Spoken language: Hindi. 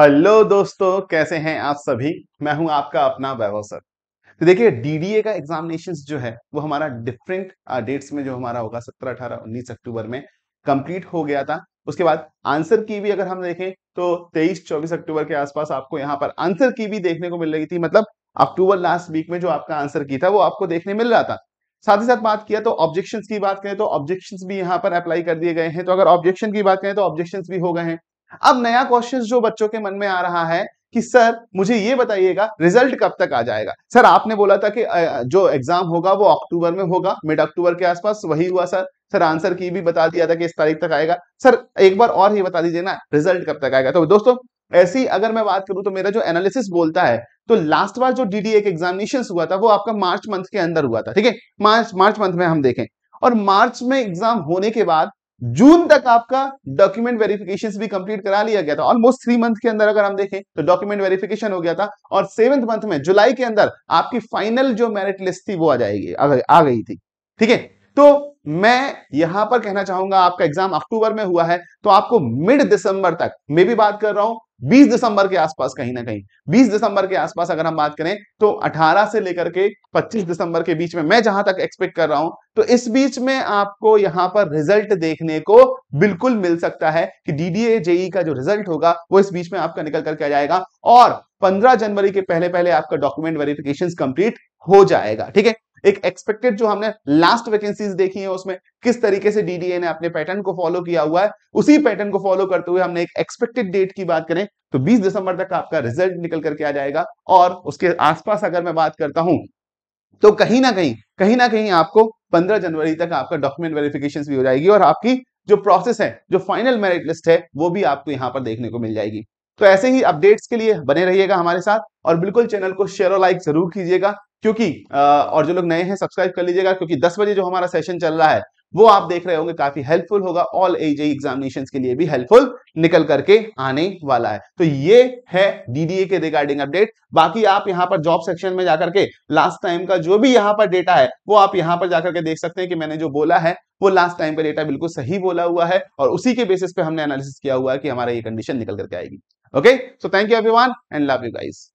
हेलो दोस्तों कैसे हैं आप सभी मैं हूं आपका अपना वैभव सर तो देखिए डीडीए का एग्जामिनेशन जो है वो हमारा डिफरेंट डेट्स uh, में जो हमारा होगा सत्रह अठारह उन्नीस अक्टूबर में कंप्लीट हो गया था उसके बाद आंसर की भी अगर हम देखें तो तेईस चौबीस अक्टूबर के आसपास आपको यहाँ पर आंसर की भी देखने को मिल रही थी मतलब अक्टूबर लास्ट वीक में जो आपका आंसर की था वो आपको देखने मिल रहा था साथ ही साथ बात किया तो ऑब्जेक्शन की बात करें तो ऑब्जेक्शन भी यहाँ पर अप्लाई कर दिए गए हैं तो अगर ऑब्जेक्शन की बात करें तो ऑब्जेक्शन भी हो गए हैं अब नया क्वेश्चन जो बच्चों के मन में आ रहा है कि सर मुझे ये बताइएगा रिजल्ट कब तक आ जाएगा सर आपने बोला था कि जो एग्जाम होगा वो अक्टूबर में होगा मिड अक्टूबर के आसपास वही हुआ सर सर आंसर की भी बता दिया था कि इस तारीख तक आएगा सर एक बार और ही बता दीजिए ना रिजल्ट कब तक आएगा तो दोस्तों ऐसी अगर मैं बात करूं तो मेरा जो एनालिसिस बोलता है तो लास्ट बार जो डी के एग्जामिनेशन हुआ था वो आपका मार्च मंथ के अंदर हुआ था ठीक है मार्च मार्च मंथ में हम देखें और मार्च में एग्जाम होने के बाद जून तक आपका डॉक्यूमेंट वेरिफिकेशन भी कंप्लीट करा लिया गया था ऑलमोस्ट थ्री मंथ के अंदर अगर हम देखें तो डॉक्यूमेंट वेरिफिकेशन हो गया था और सेवंथ मंथ में जुलाई के अंदर आपकी फाइनल जो मेरिट लिस्ट थी वो आ जाएगी आ गई थी ठीक है तो मैं यहां पर कहना चाहूंगा आपका एग्जाम अक्टूबर में हुआ है तो आपको मिड दिसंबर तक मैं भी बात कर रहा हूं 20 दिसंबर के आसपास कहीं ना कहीं 20 दिसंबर के आसपास अगर हम बात करें तो 18 से लेकर के 25 दिसंबर के बीच में मैं जहां तक एक्सपेक्ट कर रहा हूं तो इस बीच में आपको यहां पर रिजल्ट देखने को बिल्कुल मिल सकता है कि डीडीए जेई e का जो रिजल्ट होगा वो इस बीच में आपका निकल करके आ जाएगा और 15 जनवरी के पहले पहले आपका डॉक्यूमेंट वेरिफिकेशन कंप्लीट हो जाएगा ठीक है एक एक्सपेक्टेड जो हमने लास्ट वैकेंसीज देखी है उसमें किस तरीके से डीडीए ने अपने पैटर्न को फॉलो किया हुआ है उसी पैटर्न को फॉलो करते हुए हमने एक एक्सपेक्टेड डेट की बात करें तो 20 दिसंबर तक आपका रिजल्ट निकल करके आ जाएगा और उसके आसपास अगर मैं बात करता हूं तो कहीं ना कहीं कहीं ना कहीं आपको 15 जनवरी तक आपका डॉक्यूमेंट वेरिफिकेशन भी हो जाएगी और आपकी जो प्रोसेस है जो फाइनल मेरिट लिस्ट है वो भी आपको यहां पर देखने को मिल जाएगी तो ऐसे ही अपडेट्स के लिए बने रहिएगा हमारे साथ और बिल्कुल चैनल को शेयर और लाइक जरूर कीजिएगा क्योंकि और जो लोग नए हैं सब्सक्राइब कर लीजिएगा क्योंकि दस बजे जो हमारा सेशन चल रहा है वो आप देख रहे होंगे काफी हेल्पफुल होगा ऑल एज एग्जामिनेशन के लिए भी हेल्पफुल निकल करके आने वाला है तो ये है डीडीए के रिगार्डिंग अपडेट बाकी आप यहाँ पर जॉब सेक्शन में जाकर के लास्ट टाइम का जो भी यहाँ पर डेटा है वो आप यहाँ पर जाकर के देख सकते हैं कि मैंने जो बोला है वो लास्ट टाइम का डेटा बिल्कुल सही बोला हुआ है और उसी के बेसिस पे हमने एनालिसिस किया हुआ है कि हमारा ये कंडीशन निकल करके आएगी okay so thank you everyone and love you guys